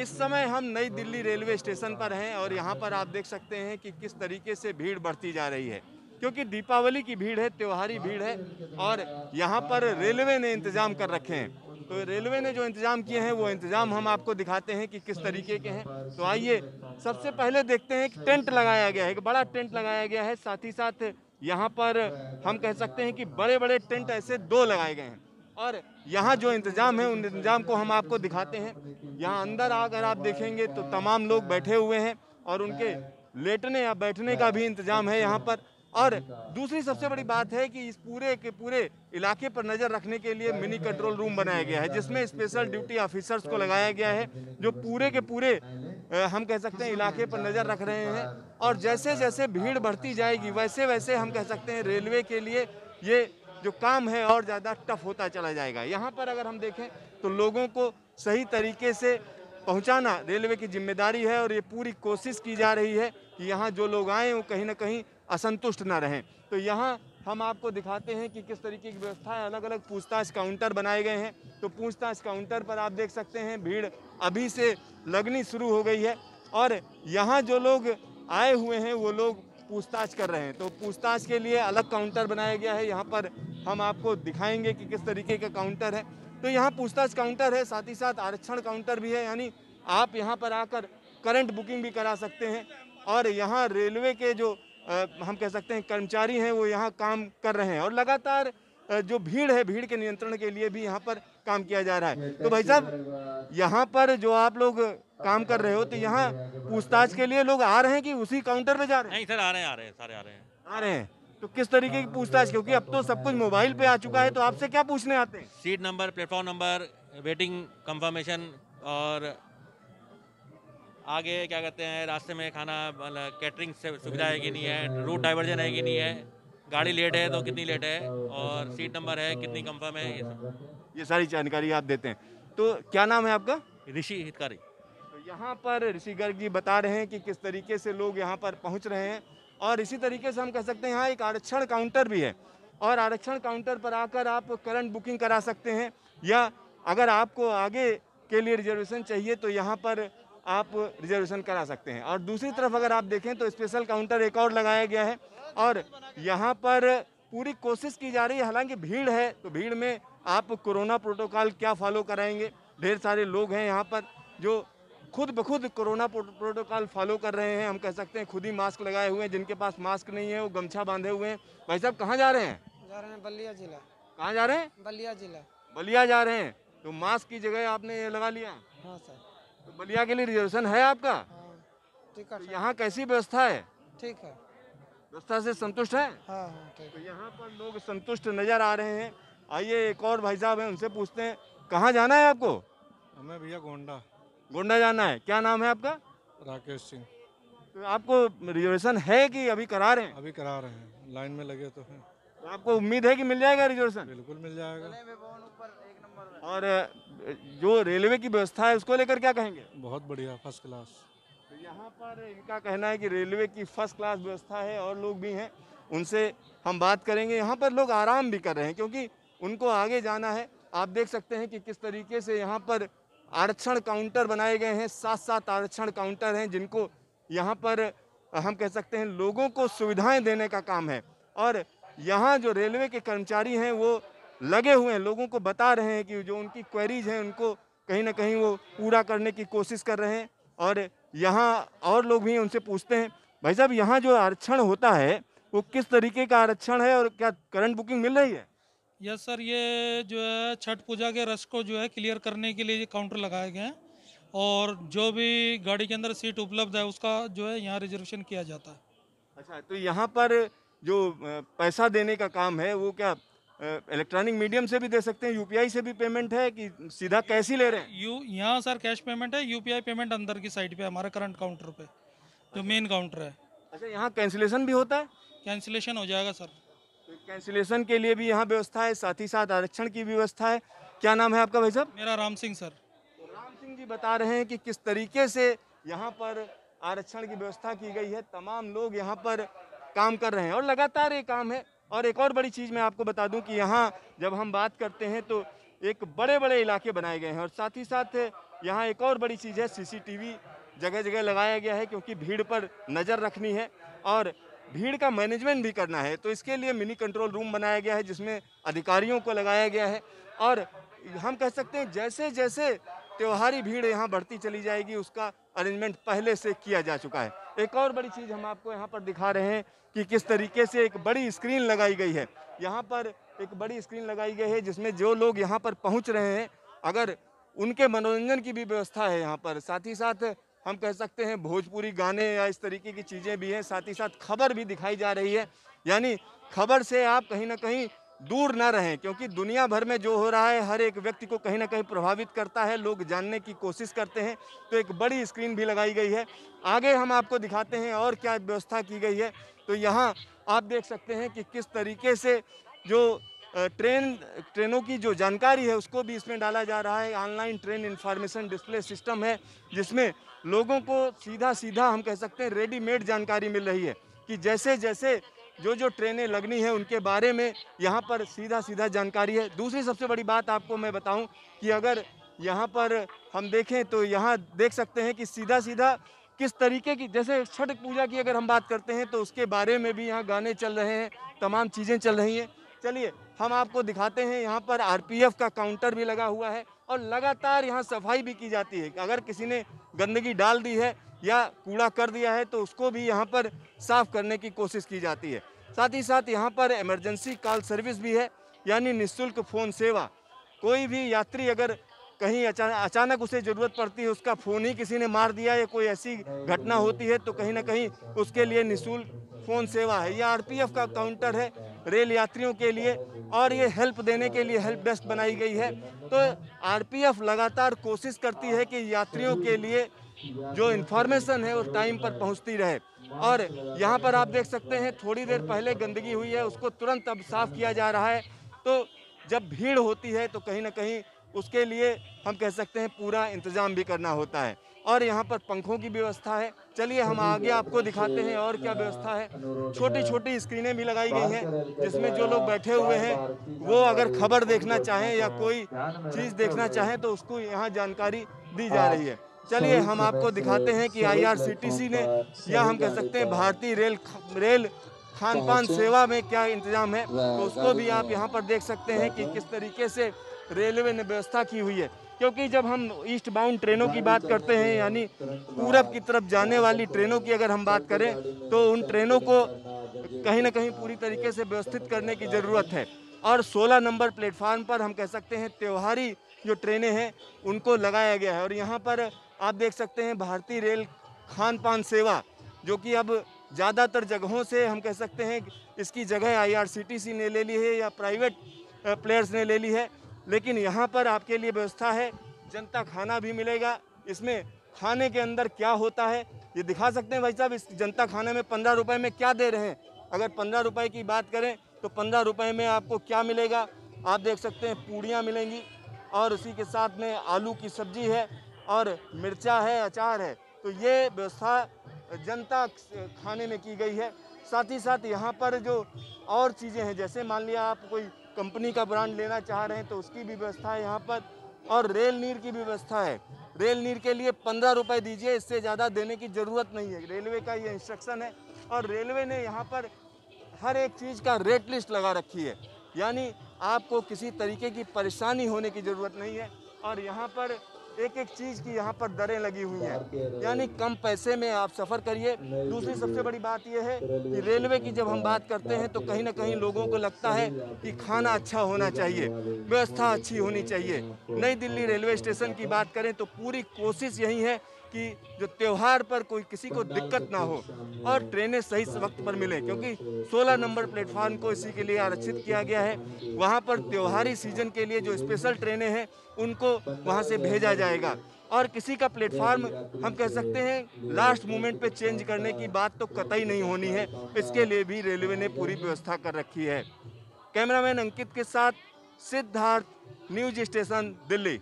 इस समय हम नई दिल्ली रेलवे स्टेशन पर हैं और यहाँ पर आप देख सकते हैं कि किस तरीके से भीड़ बढ़ती जा रही है क्योंकि दीपावली की भीड़ है त्योहारी भीड़ है और यहाँ पर रेलवे ने इंतज़ाम कर रखे हैं तो रेलवे ने जो इंतज़ाम किए हैं वो इंतज़ाम हम आपको दिखाते हैं कि किस तरीके के हैं तो आइए सबसे पहले देखते हैं कि टेंट लगाया गया है एक बड़ा टेंट लगाया गया है साथ ही साथ यहाँ पर हम कह सकते हैं कि बड़े बड़े टेंट ऐसे दो लगाए गए हैं और यहाँ जो इंतज़ाम है उन इंतज़ाम को हम आपको दिखाते हैं यहाँ अंदर आकर आप देखेंगे तो तमाम लोग बैठे हुए हैं और उनके लेटने या बैठने का भी इंतज़ाम है यहाँ पर और दूसरी सबसे बड़ी बात है कि इस पूरे के पूरे इलाके पर नज़र रखने के लिए मिनी कंट्रोल रूम बनाया गया है जिसमें स्पेशल ड्यूटी ऑफिसर्स को लगाया गया है जो पूरे के पूरे हम कह सकते हैं इलाके पर नज़र रख रहे हैं और जैसे जैसे भीड़ बढ़ती जाएगी वैसे वैसे हम कह सकते हैं रेलवे के लिए ये जो काम है और ज़्यादा टफ होता चला जाएगा यहाँ पर अगर हम देखें तो लोगों को सही तरीके से पहुँचाना रेलवे की जिम्मेदारी है और ये पूरी कोशिश की जा रही है कि यहाँ जो लोग आएँ वो कहीं ना कहीं असंतुष्ट ना रहें तो यहाँ हम आपको दिखाते हैं कि किस तरीके की व्यवस्था है अलग अलग पूछताछ काउंटर बनाए गए हैं तो पूछताछ काउंटर पर आप देख सकते हैं भीड़ अभी से लगनी शुरू हो गई है और यहाँ जो लोग आए हुए हैं वो लोग पूछताछ कर रहे हैं तो पूछताछ के लिए अलग काउंटर बनाया गया है यहाँ पर हम आपको दिखाएंगे कि किस तरीके का काउंटर है तो यहाँ पूछताछ काउंटर है साथ ही साथ आरक्षण काउंटर भी है यानी आप यहाँ पर आकर करंट बुकिंग भी करा सकते हैं और यहाँ रेलवे के जो आ, हम कह सकते हैं कर्मचारी हैं वो यहाँ काम कर रहे हैं और लगातार जो भीड़ है भीड़ के नियंत्रण के लिए भी यहाँ पर काम किया जा रहा है तो भाई साहब यहाँ पर जो आप लोग काम कर रहे हो तो यहाँ पूछताछ के लिए लोग आ रहे हैं कि उसी काउंटर पे जा रहे हैं नहीं सर आ रहे हैं आ रहे हैं सारे आ रहे हैं आ रहे हैं तो किस तरीके की पूछताछ क्योंकि अब तो सब कुछ मोबाइल पे आ चुका है तो आपसे क्या पूछने आते हैं seat number platform number waiting confirmation और आगे क्या कहते हैं रास्ते में खाना कैटरिंग मतलब से सुविधा है कि नहीं है रूट डाइवर्जन है कि नहीं है गाड़ी लेट है तो कितनी लेट है और सीट नंबर है कितनी कंफर्म है ये सब ये सारी जानकारी आप देते हैं तो क्या नाम है आपका ऋषि हितकारी तो यहाँ पर ऋषि गर्ग जी बता रहे हैं कि किस तरीके से लोग यहाँ पर पहुँच रहे हैं और इसी तरीके से हम कह सकते हैं यहाँ एक आरक्षण काउंटर भी है और आरक्षण काउंटर पर आकर आप करंट बुकिंग करा सकते हैं या अगर आपको आगे के लिए रिजर्वेशन चाहिए तो यहाँ पर आप रिजर्वेशन करा सकते हैं और दूसरी तरफ अगर आप देखें तो स्पेशल काउंटर एक और लगाया गया है और यहाँ पर पूरी कोशिश की जा रही है हालांकि भीड़ है तो भीड़ में आप कोरोना प्रोटोकॉल क्या फॉलो कराएंगे ढेर सारे लोग हैं यहाँ पर जो खुद ब खुद कोरोना प्रोटोकॉल फॉलो कर रहे हैं हम कह सकते हैं खुद ही मास्क लगाए हुए हैं जिनके पास मास्क नहीं है वो गमछा बांधे हुए हैं भाई साहब कहाँ जा रहे हैं जा रहे हैं बलिया जिला कहाँ जा रहे हैं बलिया जिला बलिया जा रहे हैं तो मास्क की जगह आपने ये लगा लिया हाँ सर तो बलिया के लिए रिजर्वेशन है आपका ठीक हाँ, तो है यहाँ कैसी व्यवस्था है ठीक है व्यवस्था से संतुष्ट हाँ, हाँ, तो है तो यहाँ पर लोग संतुष्ट नजर आ रहे हैं आइए एक और भाई साहब हैं उनसे पूछते हैं कहाँ जाना है आपको हमें भैया गोंडा गोंडा जाना है क्या नाम है आपका राकेश सिंह तो आपको रिजर्वेशन है कि अभी करा रहे हैं अभी करा रहे हैं लाइन में लगे तो हैं तो आपको उम्मीद है कि मिल जाएगा रिजर्वेशन बिल्कुल मिल जाएगा और जो रेलवे की व्यवस्था है उसको लेकर क्या कहेंगे बहुत बढ़िया फर्स्ट क्लास तो यहाँ पर इनका कहना है कि रेलवे की फर्स्ट क्लास व्यवस्था है और लोग भी हैं उनसे हम बात करेंगे यहाँ पर लोग आराम भी कर रहे हैं क्योंकि उनको आगे जाना है आप देख सकते हैं कि किस तरीके से यहाँ पर आरक्षण काउंटर बनाए गए हैं सात सात आरक्षण काउंटर हैं जिनको यहाँ पर हम कह सकते हैं लोगों को सुविधाएं देने का काम है और यहाँ जो रेलवे के कर्मचारी हैं वो लगे हुए हैं लोगों को बता रहे हैं कि जो उनकी क्वेरीज हैं उनको कहीं ना कहीं वो पूरा करने की कोशिश कर रहे हैं और यहाँ और लोग भी उनसे पूछते हैं भाई साहब यहाँ जो आरक्षण होता है वो किस तरीके का आरक्षण है और क्या करंट बुकिंग मिल रही है यस सर ये जो है छठ पूजा के रस को जो है क्लियर करने के लिए काउंटर लगाए गए हैं और जो भी गाड़ी के अंदर सीट उपलब्ध है उसका जो है यहाँ रिजर्वेशन किया जाता है अच्छा तो यहाँ पर जो पैसा देने का काम है वो क्या इलेक्ट्रॉनिक मीडियम से भी दे सकते हैं यूपीआई से भी पेमेंट है कि सीधा कैश ही ले रहे हैं यू यहाँ सर कैश पेमेंट है यूपीआई पेमेंट अंदर की साइड पे हमारे करंट काउंटर पे जो मेन अच्छा। काउंटर है अच्छा यहाँ कैंसिलेशन भी होता है कैंसिलेशन हो जाएगा सर कैंसिलेशन के लिए भी यहाँ व्यवस्था है साथ ही साथ आरक्षण की व्यवस्था है क्या नाम है आपका भाई साहब मेरा राम सिंह सर राम सिंह जी बता रहे हैं कि किस तरीके से यहाँ पर आरक्षण की व्यवस्था की गई है तमाम लोग यहाँ पर काम कर रहे हैं और लगातार ये काम है और एक और बड़ी चीज़ मैं आपको बता दूं कि यहाँ जब हम बात करते हैं तो एक बड़े बड़े इलाके बनाए गए हैं और साथ ही साथ यहाँ एक और बड़ी चीज़ है सीसीटीवी जगह जगह लगाया गया है क्योंकि भीड़ पर नज़र रखनी है और भीड़ का मैनेजमेंट भी करना है तो इसके लिए मिनी कंट्रोल रूम बनाया गया है जिसमें अधिकारियों को लगाया गया है और हम कह सकते हैं जैसे जैसे त्योहारी भीड़ यहाँ बढ़ती चली जाएगी उसका अरेंजमेंट पहले से किया जा चुका है एक और बड़ी चीज़ हम आपको यहाँ पर दिखा रहे हैं कि किस तरीके से एक बड़ी स्क्रीन लगाई गई है यहाँ पर एक बड़ी स्क्रीन लगाई गई है जिसमें जो लोग यहाँ पर पहुँच रहे हैं अगर उनके मनोरंजन की भी व्यवस्था है यहाँ पर साथ ही साथ हम कह सकते हैं भोजपुरी गाने या इस तरीके की चीज़ें भी हैं साथ ही साथ खबर भी दिखाई जा रही है यानी खबर से आप कहीं ना कहीं दूर ना रहें क्योंकि दुनिया भर में जो हो रहा है हर एक व्यक्ति को कहीं ना कहीं प्रभावित करता है लोग जानने की कोशिश करते हैं तो एक बड़ी स्क्रीन भी लगाई गई है आगे हम आपको दिखाते हैं और क्या व्यवस्था की गई है तो यहाँ आप देख सकते हैं कि किस तरीके से जो ट्रेन ट्रेनों की जो जानकारी है उसको भी इसमें डाला जा रहा है online train information display system है जिसमें लोगों को सीधा सीधा हम कह सकते हैं रेडीमेड जानकारी मिल रही है कि जैसे जैसे जो जो ट्रेनें लगनी है उनके बारे में यहाँ पर सीधा सीधा जानकारी है दूसरी सबसे बड़ी बात आपको मैं बताऊँ कि अगर यहाँ पर हम देखें तो यहाँ देख सकते हैं कि सीधा सीधा किस तरीके की जैसे छठ पूजा की अगर हम बात करते हैं तो उसके बारे में भी यहाँ गाने चल रहे हैं तमाम चीज़ें चल रही हैं चलिए हम आपको दिखाते हैं यहाँ पर आरपीएफ का काउंटर भी लगा हुआ है और लगातार यहाँ सफाई भी की जाती है अगर किसी ने गंदगी डाल दी है या कूड़ा कर दिया है तो उसको भी यहाँ पर साफ करने की कोशिश की जाती है साथ ही साथ यहाँ पर इमरजेंसी कॉल सर्विस भी है यानी निःशुल्क फ़ोन सेवा कोई भी यात्री अगर कहीं अचानक उसे ज़रूरत पड़ती है उसका फ़ोन ही किसी ने मार दिया या कोई ऐसी घटना होती है तो कहीं ना कहीं उसके लिए निःशुल्क फ़ोन सेवा है यह आरपीएफ का काउंटर है रेल यात्रियों के लिए और ये हेल्प देने के लिए हेल्प डेस्क बनाई गई है तो आरपीएफ लगातार कोशिश करती है कि यात्रियों के लिए जो इन्फॉर्मेशन है वो टाइम पर पहुंचती रहे और यहाँ पर आप देख सकते हैं थोड़ी देर पहले गंदगी हुई है उसको तुरंत अब साफ किया जा रहा है तो जब भीड़ होती है तो कहीं ना कहीं उसके लिए हम कह सकते हैं पूरा इंतज़ाम भी करना होता है और यहाँ पर पंखों की व्यवस्था है चलिए हम आगे आपको दिखाते हैं और क्या व्यवस्था है छोटी छोटी स्क्रीनें भी लगाई गई हैं जिसमें जो लोग बैठे हुए हैं वो अगर खबर देखना चाहें या कोई चीज़ देखना चाहें तो उसको यहाँ जानकारी दी जा रही है चलिए हम आपको दिखाते हैं कि आई ने या हम कह सकते हैं भारतीय रेल रेल खान पान सेवा में क्या इंतजाम है तो उसको भी आप यहाँ पर देख सकते हैं कि किस तरीके से रेलवे ने व्यवस्था की हुई है क्योंकि जब हम ईस्ट बाउंड ट्रेनों की बात करते हैं यानी पूरब की तरफ जाने वाली ट्रेनों की अगर हम बात करें तो उन ट्रेनों को कहीं ना कहीं पूरी तरीके से व्यवस्थित करने की ज़रूरत है और 16 नंबर प्लेटफार्म पर हम कह सकते हैं त्यौहारी जो ट्रेनें हैं उनको लगाया गया है और यहाँ पर आप देख सकते हैं भारतीय रेल खान पान सेवा जो कि अब ज़्यादातर जगहों से हम कह सकते हैं इसकी जगह आईआरसीटीसी ने ले ली है या प्राइवेट प्लेयर्स ने ले ली है लेकिन यहाँ पर आपके लिए व्यवस्था है जनता खाना भी मिलेगा इसमें खाने के अंदर क्या होता है ये दिखा सकते हैं भाई साहब इस जनता खाने में पंद्रह रुपये में क्या दे रहे हैं अगर पंद्रह रुपये की बात करें तो पंद्रह रुपये में आपको क्या मिलेगा आप देख सकते हैं पूड़ियाँ मिलेंगी और उसी के साथ में आलू की सब्जी है और मिर्चा है अचार है तो ये व्यवस्था जनता खाने में की गई है साथ ही साथ यहाँ पर जो और चीज़ें हैं जैसे मान लिया आप कोई कंपनी का ब्रांड लेना चाह रहे हैं तो उसकी भी व्यवस्था है यहाँ पर और रेल नीर की भी व्यवस्था है रेल नीर के लिए पंद्रह रुपये दीजिए इससे ज़्यादा देने की ज़रूरत नहीं है रेलवे का ये इंस्ट्रक्शन है और रेलवे ने यहाँ पर हर एक चीज़ का रेट लिस्ट लगा रखी है यानी आपको किसी तरीके की परेशानी होने की ज़रूरत नहीं है और यहाँ पर एक एक चीज़ की यहाँ पर दरें लगी हुई हैं यानी कम पैसे में आप सफ़र करिए दूसरी सबसे बड़ी बात यह है कि रेलवे की जब हम बात करते हैं तो कहीं ना कहीं तो लोगों को लगता है कि खाना अच्छा होना चाहिए व्यवस्था अच्छी होनी चाहिए हाँ, तो नई दिल्ली रेलवे स्टेशन की बात करें तो पूरी कोशिश यही है कि जो त्यौहार पर कोई किसी को दिक्कत ना हो और ट्रेनें सही वक्त पर मिलें क्योंकि 16 नंबर प्लेटफार्म को इसी के लिए आरक्षित किया गया है वहाँ पर त्यौहारी सीजन के लिए जो स्पेशल ट्रेनें हैं उनको वहाँ से भेजा जाएगा और किसी का प्लेटफॉर्म हम कह सकते हैं लास्ट मोमेंट पे चेंज करने की बात तो कतई नहीं होनी है इसके लिए भी रेलवे ने पूरी व्यवस्था कर रखी है कैमरामैन अंकित के साथ सिद्धार्थ न्यूज स्टेशन दिल्ली